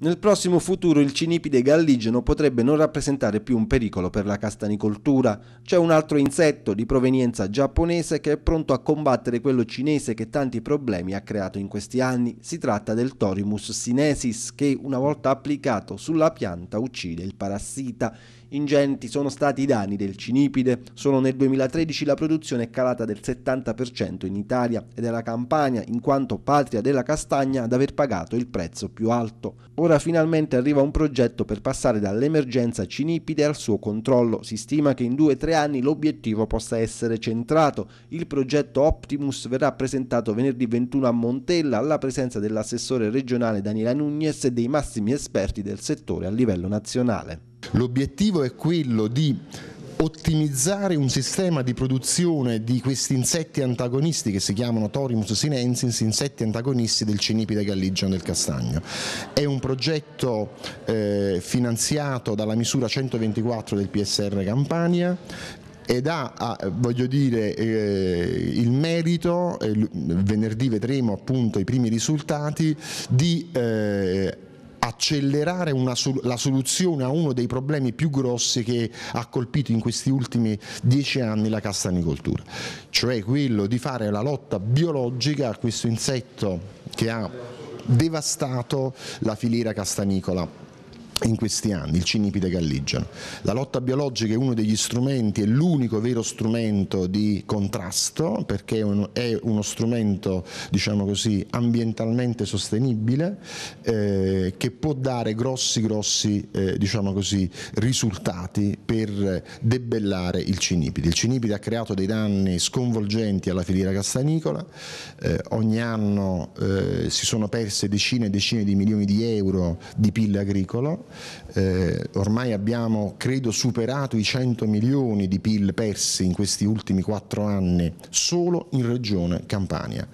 Nel prossimo futuro il cinipide galligeno potrebbe non rappresentare più un pericolo per la castanicoltura. C'è un altro insetto di provenienza giapponese che è pronto a combattere quello cinese che tanti problemi ha creato in questi anni. Si tratta del Torimus sinesis che una volta applicato sulla pianta uccide il parassita. Ingenti sono stati i danni del cinipide. Solo nel 2013 la produzione è calata del 70% in Italia ed è la Campania, in quanto patria della castagna, ad aver pagato il prezzo più alto. Ora Ora finalmente arriva un progetto per passare dall'emergenza cinipide al suo controllo. Si stima che in due o tre anni l'obiettivo possa essere centrato. Il progetto Optimus verrà presentato venerdì 21 a Montella alla presenza dell'assessore regionale Daniela Nunez e dei massimi esperti del settore a livello nazionale. L'obiettivo è quello di ottimizzare un sistema di produzione di questi insetti antagonisti che si chiamano Torimus sinensis, insetti antagonisti del cinipide galligiano del castagno. È un progetto eh, finanziato dalla misura 124 del PSR Campania, ed ha, voglio dire, eh, il merito, eh, venerdì vedremo appunto i primi risultati, di eh, accelerare sol la soluzione a uno dei problemi più grossi che ha colpito in questi ultimi dieci anni la castanicoltura, cioè quello di fare la lotta biologica a questo insetto che ha devastato la filiera castanicola in questi anni, il Cinipide Galligiano. La lotta biologica è uno degli strumenti, è l'unico vero strumento di contrasto perché è uno, strumento diciamo così, ambientalmente sostenibile eh, che può dare grossi grossi eh, diciamo così, risultati per debellare il Cinipide. Il Cinipide ha creato dei danni sconvolgenti alla filiera castanicola, eh, ogni anno eh, si sono perse decine e decine di milioni di euro di pille agricolo eh, ormai abbiamo credo superato i 100 milioni di PIL persi in questi ultimi quattro anni solo in regione Campania.